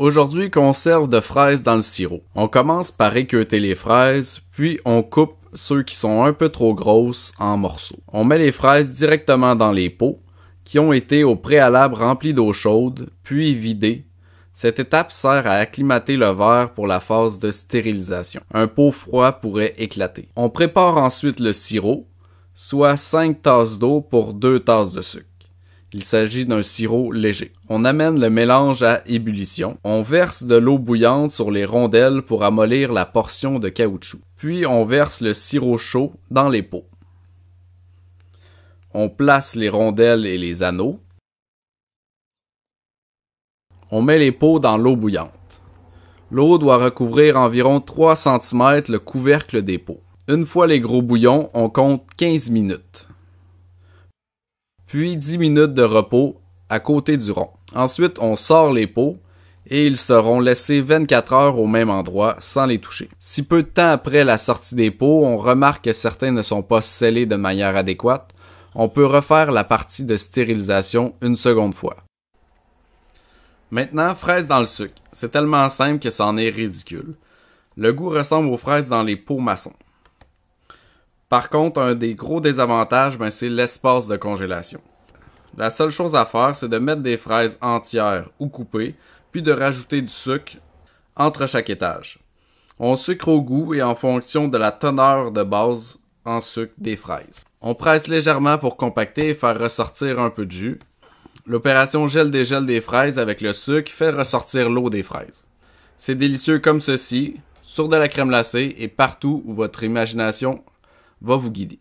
Aujourd'hui, serve de fraises dans le sirop. On commence par équeuter les fraises, puis on coupe ceux qui sont un peu trop grosses en morceaux. On met les fraises directement dans les pots, qui ont été au préalable remplis d'eau chaude, puis vidés. Cette étape sert à acclimater le verre pour la phase de stérilisation. Un pot froid pourrait éclater. On prépare ensuite le sirop, soit 5 tasses d'eau pour 2 tasses de sucre. Il s'agit d'un sirop léger. On amène le mélange à ébullition. On verse de l'eau bouillante sur les rondelles pour amollir la portion de caoutchouc. Puis on verse le sirop chaud dans les pots. On place les rondelles et les anneaux. On met les pots dans l'eau bouillante. L'eau doit recouvrir environ 3 cm le couvercle des pots. Une fois les gros bouillons, on compte 15 minutes puis 10 minutes de repos à côté du rond. Ensuite, on sort les pots et ils seront laissés 24 heures au même endroit sans les toucher. Si peu de temps après la sortie des pots, on remarque que certains ne sont pas scellés de manière adéquate, on peut refaire la partie de stérilisation une seconde fois. Maintenant, fraises dans le sucre. C'est tellement simple que ça en est ridicule. Le goût ressemble aux fraises dans les pots maçons. Par contre, un des gros désavantages, ben, c'est l'espace de congélation. La seule chose à faire, c'est de mettre des fraises entières ou coupées, puis de rajouter du sucre entre chaque étage. On sucre au goût et en fonction de la teneur de base en sucre des fraises. On presse légèrement pour compacter et faire ressortir un peu de jus. L'opération gel des des fraises avec le sucre fait ressortir l'eau des fraises. C'est délicieux comme ceci, sur de la crème glacée et partout où votre imagination va vous guider.